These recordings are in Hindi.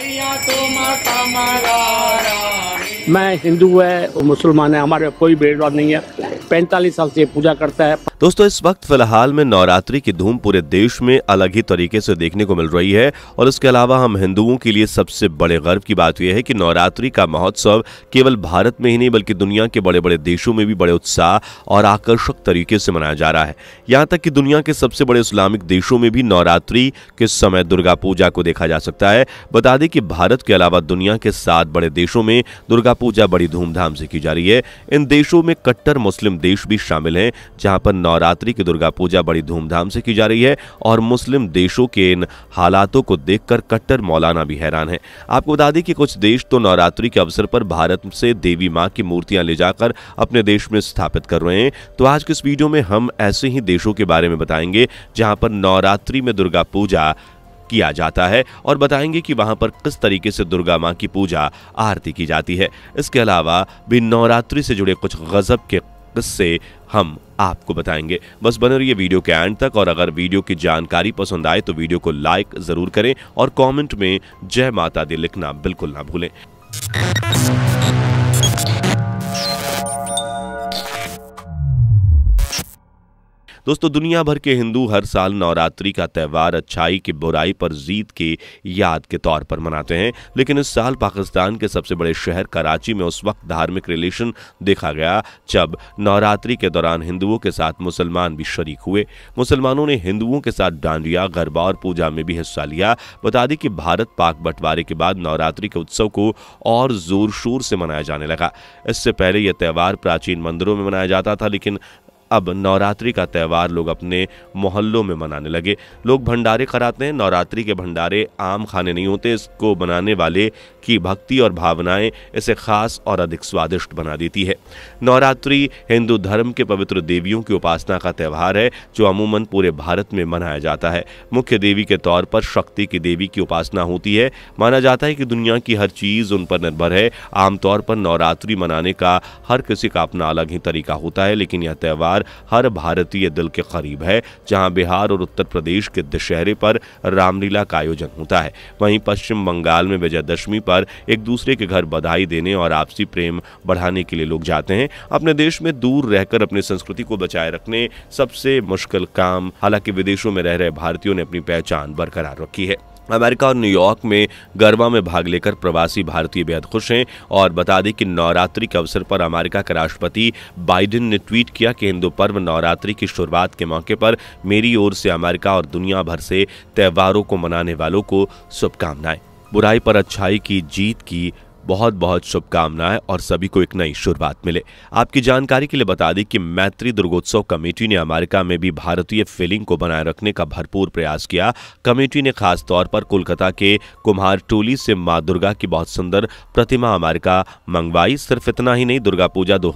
ஐயா தோமா காமராஜ मैं हिंदू है और मुसलमान है हमारे कोई भेदभाव नहीं है पैंतालीस साल से पूजा करता है दोस्तों इस वक्त फिलहाल में नवरात्रि की धूम पूरे देश में अलग ही तरीके से देखने को मिल रही है और इसके अलावा हम हिंदुओं के लिए सबसे बड़े गर्व की बात यह है कि नवरात्रि का महोत्सव केवल भारत में ही नहीं बल्कि दुनिया के बड़े बड़े देशों में भी बड़े उत्साह और आकर्षक तरीके से मनाया जा रहा है यहाँ तक कि दुनिया के सबसे बड़े इस्लामिक देशों में भी नवरात्रि के समय दुर्गा पूजा को देखा जा सकता है बता दें कि भारत के अलावा दुनिया के सात बड़े देशों में दुर्गा पूजा बड़ी धूमधाम से की जा रही है इन देशों में कट्टर मुस्लिम देश भी शामिल हैं जहां पर नवरात्रि की दुर्गा पूजा बड़ी धूमधाम से की जा रही है और मुस्लिम देशों के इन हालातों को देखकर कट्टर मौलाना भी हैरान है आपको बता दें कि कुछ देश तो नवरात्रि के अवसर पर भारत से देवी माँ की मूर्तियां ले जाकर अपने देश में स्थापित कर रहे हैं तो आज के इस वीडियो में हम ऐसे ही देशों के बारे में बताएंगे जहां पर नवरात्रि में दुर्गा पूजा किया जाता है और बताएंगे कि वहां पर किस तरीके से दुर्गा माँ की पूजा आरती की जाती है इसके अलावा भी नवरात्रि से जुड़े कुछ गजब के किस्से हम आपको बताएंगे बस बने रहिए वीडियो के एंड तक और अगर वीडियो की जानकारी पसंद आए तो वीडियो को लाइक जरूर करें और कमेंट में जय माता दी लिखना बिल्कुल ना भूलें दोस्तों दुनिया भर के हिंदू हर साल नवरात्रि का त्यौहार अच्छाई की बुराई पर जीत की याद के तौर पर मनाते हैं लेकिन इस साल पाकिस्तान के सबसे बड़े शहर कराची में उस वक्त धार्मिक रिलेशन देखा गया जब नवरात्रि के दौरान हिंदुओं के साथ मुसलमान भी शरीक हुए मुसलमानों ने हिंदुओं के साथ डांडिया गरबा और पूजा में भी हिस्सा लिया बता दें कि भारत पाक बंटवारे के बाद नवरात्रि के उत्सव को और जोर शोर से मनाया जाने लगा इससे पहले यह त्यौहार प्राचीन मंदिरों में मनाया जाता था लेकिन अब नवरात्रि का त्यौहार लोग अपने मोहल्लों में मनाने लगे लोग भंडारे कराते हैं नवरात्रि के भंडारे आम खाने नहीं होते इसको बनाने वाले की भक्ति और भावनाएं इसे खास और अधिक स्वादिष्ट बना देती है नवरात्रि हिंदू धर्म के पवित्र देवियों की उपासना का त्यौहार है जो अमूमन पूरे भारत में मनाया जाता है मुख्य देवी के तौर पर शक्ति की देवी की उपासना होती है माना जाता है कि दुनिया की हर चीज उन पर निर्भर है आमतौर पर नवरात्रि मनाने का हर किसी का अपना अलग ही तरीका होता है लेकिन यह त्यौहार बिहार हर भारतीय दिल के करीब है जहां बिहार और उत्तर प्रदेश के दशहरे पर रामलीला का आयोजन होता है वहीं पश्चिम बंगाल में विजयदशमी पर एक दूसरे के घर बधाई देने और आपसी प्रेम बढ़ाने के लिए लोग जाते हैं अपने देश में दूर रहकर अपनी संस्कृति को बचाए रखने सबसे मुश्किल काम हालांकि विदेशों में रह रहे भारतीयों ने अपनी पहचान बरकरार रखी है अमेरिका और न्यूयॉर्क में गरबा में भाग लेकर प्रवासी भारतीय बेहद खुश हैं और बता दें कि नवरात्रि के अवसर पर अमेरिका के राष्ट्रपति बाइडेन ने ट्वीट किया कि हिंदू पर्व नवरात्रि की शुरुआत के मौके पर मेरी ओर से अमेरिका और दुनिया भर से त्योहारों को मनाने वालों को शुभकामनाएं बुराई पर अच्छाई की जीत की बहुत बहुत शुभकामनाएं और सभी को एक नई शुरुआत मिले आपकी जानकारी के लिए बता दें कि मैत्री दुर्गोत्सव कमेटी ने अमेरिका में भी भारतीय फीलिंग को बनाए रखने का भरपूर प्रयास किया कमेटी ने खास तौर पर कोलकाता के कुम्हार टोली से माँ दुर्गा की बहुत सुंदर प्रतिमा अमेरिका मंगवाई सिर्फ इतना ही नहीं दुर्गा पूजा दो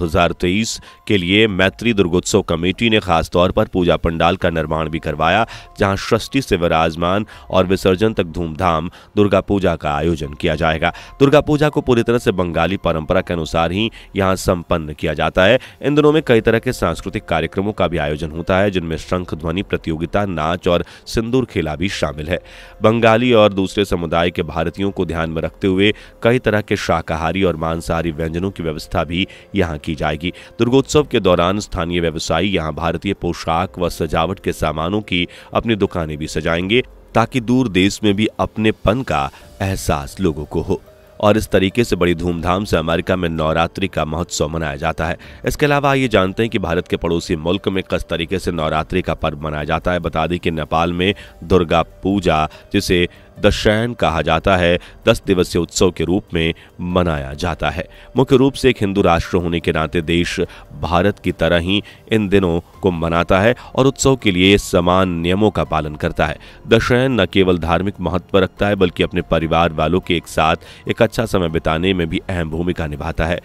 के लिए मैत्री दुर्गोत्सव कमेटी ने खास तौर पर पूजा पंडाल का निर्माण भी करवाया जहाँ सृष्टि से विराजमान और विसर्जन तक धूमधाम दुर्गा पूजा का आयोजन किया जाएगा दुर्गा पूजा को पूरी तरह से बंगाली परंपरा के अनुसार ही यहाँ संपन्न किया जाता है इन दिनों में कई तरह के सांस्कृतिक कार्यक्रमों का भी आयोजन होता है जिनमें शंख ध्वनि प्रतियोगिता नाच और सिंदूर खेला भी शामिल है बंगाली और दूसरे समुदाय के भारतीयों को ध्यान में रखते हुए कई तरह के शाकाहारी और मांसाहारी व्यंजनों की व्यवस्था भी यहाँ की जाएगी दुर्गोत्सव के दौरान स्थानीय व्यवसायी यहाँ भारतीय पोशाक व सजावट के सामानों की अपनी दुकानें भी सजाएंगे ताकि दूर देश में भी अपने पन का एहसास लोगों को हो और इस तरीके से बड़ी धूमधाम से अमेरिका में नवरात्रि का महोत्सव मनाया जाता है इसके अलावा ये जानते हैं कि भारत के पड़ोसी मुल्क में किस तरीके से नवरात्रि का पर्व मनाया जाता है बता दें कि नेपाल में दुर्गा पूजा जिसे दशैन कहा जाता है दस दिवसीय उत्सव के रूप में मनाया जाता है मुख्य रूप से एक हिंदू राष्ट्र होने के नाते देश भारत की तरह ही इन दिनों को मनाता है और उत्सव के लिए समान नियमों का पालन करता है दशैन न केवल धार्मिक महत्व रखता है बल्कि अपने परिवार वालों के एक साथ एक अच्छा समय बिताने में भी अहम भूमिका निभाता है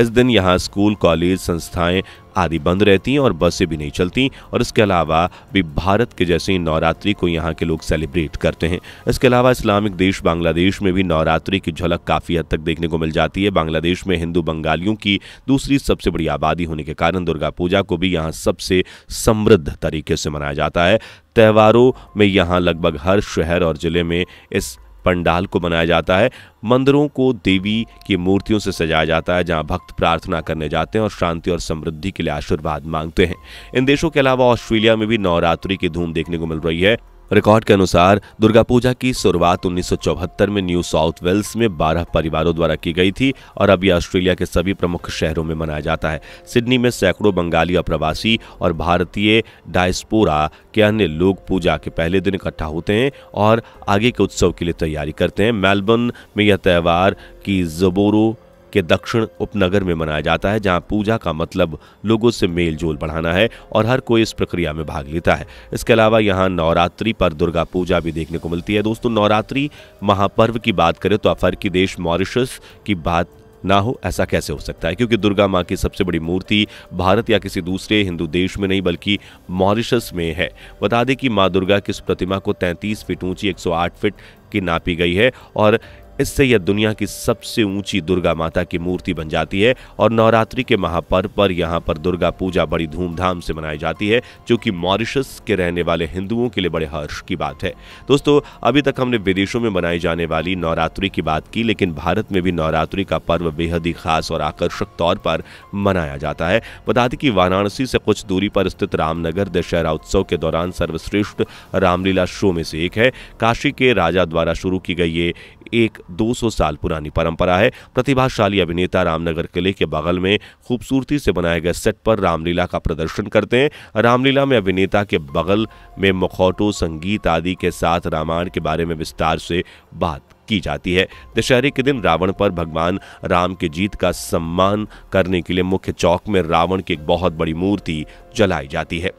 इस दिन यहाँ स्कूल कॉलेज संस्थाएं आदि बंद रहती हैं और बसें भी नहीं चलती और इसके अलावा भी भारत के जैसे नवरात्रि को यहाँ के लोग सेलिब्रेट करते हैं इसके अलावा इस्लामिक देश बांग्लादेश में भी नवरात्रि की झलक काफ़ी हद तक देखने को मिल जाती है बांग्लादेश में हिंदू बंगालियों की दूसरी सबसे बड़ी आबादी होने के कारण दुर्गा पूजा को भी यहाँ सबसे समृद्ध तरीके से मनाया जाता है त्यौहारों में यहाँ लगभग हर शहर और जिले में इस पंडाल को बनाया जाता है मंदिरों को देवी की मूर्तियों से सजाया जाता है जहां भक्त प्रार्थना करने जाते हैं और शांति और समृद्धि के लिए आशीर्वाद मांगते हैं इन देशों के अलावा ऑस्ट्रेलिया में भी नवरात्रि की धूम देखने को मिल रही है रिकॉर्ड के अनुसार दुर्गा पूजा की शुरुआत 1974 में न्यू साउथ वेल्स में 12 परिवारों द्वारा की गई थी और अब यह ऑस्ट्रेलिया के सभी प्रमुख शहरों में मनाया जाता है सिडनी में सैकड़ों बंगाली अप्रवासी और भारतीय डायस्पोरा के अन्य लोग पूजा के पहले दिन इकट्ठा होते हैं और आगे के उत्सव के लिए तैयारी करते हैं मेलबर्न में यह त्यौहार की जबोरो के दक्षिण उपनगर में मनाया जाता है जहां पूजा का मतलब लोगों से मेल जोल बढ़ाना है और हर कोई इस प्रक्रिया में भाग लेता है इसके अलावा यहाँ नवरात्रि पर दुर्गा पूजा भी देखने को मिलती है दोस्तों नवरात्रि महापर्व की बात करें तो अफ्रीकी देश मॉरिशस की बात ना हो ऐसा कैसे हो सकता है क्योंकि दुर्गा माँ की सबसे बड़ी मूर्ति भारत या किसी दूसरे हिंदू देश में नहीं बल्कि मॉरिशस में है बता दें कि माँ दुर्गा की इस प्रतिमा को 33 फीट ऊंची 108 फीट की नापी गई है और इससे यह दुनिया की सबसे ऊंची दुर्गा माता की मूर्ति बन जाती है और नवरात्रि के महापर्व पर यहाँ पर दुर्गा पूजा बड़ी धूमधाम से मनाई जाती है जो कि मॉरिशस के रहने वाले हिंदुओं के लिए बड़े हर्ष की बात है दोस्तों अभी तक हमने विदेशों में मनाई जाने वाली नवरात्रि की बात की लेकिन भारत में भी नवरात्रि का पर्व बेहद ही खास और आकर्षक तौर पर मनाया जाता है बता दें कि वाराणसी से कुछ दूरी पर स्थित रामनगर दशहरा उत्सव के दौरान सर्वश्रेष्ठ रामलीला शो में से एक है काशी के राजा द्वारा शुरू की गई ये एक 200 साल पुरानी परंपरा है प्रतिभाशाली अभिनेता रामनगर किले के बगल में खूबसूरती से बनाए गए सेट पर रामलीला का प्रदर्शन करते हैं रामलीला में अभिनेता के बगल में मुखौटों संगीत आदि के साथ रामायण के बारे में विस्तार से बात की जाती है दशहरे के दिन रावण पर भगवान राम के जीत का सम्मान करने के लिए मुख्य चौक में रावण की एक बहुत बड़ी मूर्ति जलाई जाती है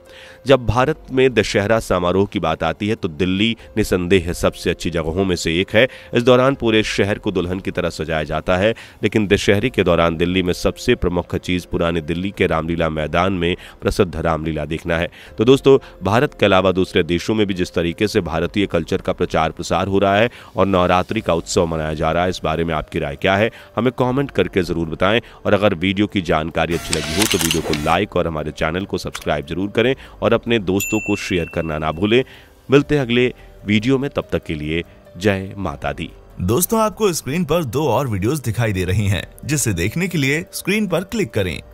जब भारत में दशहरा समारोह की बात आती है तो दिल्ली निसंदेह सबसे अच्छी जगहों में से एक है इस दौरान पूरे शहर को दुल्हन की तरह सजाया जाता है लेकिन दशहरे के दौरान दिल्ली में सबसे प्रमुख चीज़ पुरानी दिल्ली के रामलीला मैदान में प्रसिद्ध रामलीला देखना है तो दोस्तों भारत के अलावा दूसरे देशों में भी जिस तरीके से भारतीय कल्चर का प्रचार प्रसार हो रहा है और नवरात्रि का उत्सव मनाया जा रहा है इस बारे में आपकी राय क्या है हमें कॉमेंट करके ज़रूर बताएं और अगर वीडियो की जानकारी अच्छी लगी हो तो वीडियो को लाइक और हमारे चैनल को सब्सक्राइब जरूर करें और अपने दोस्तों को शेयर करना ना भूलें मिलते हैं अगले वीडियो में तब तक के लिए जय माता दी दोस्तों आपको स्क्रीन पर दो और वीडियोस दिखाई दे रही हैं जिसे देखने के लिए स्क्रीन पर क्लिक करें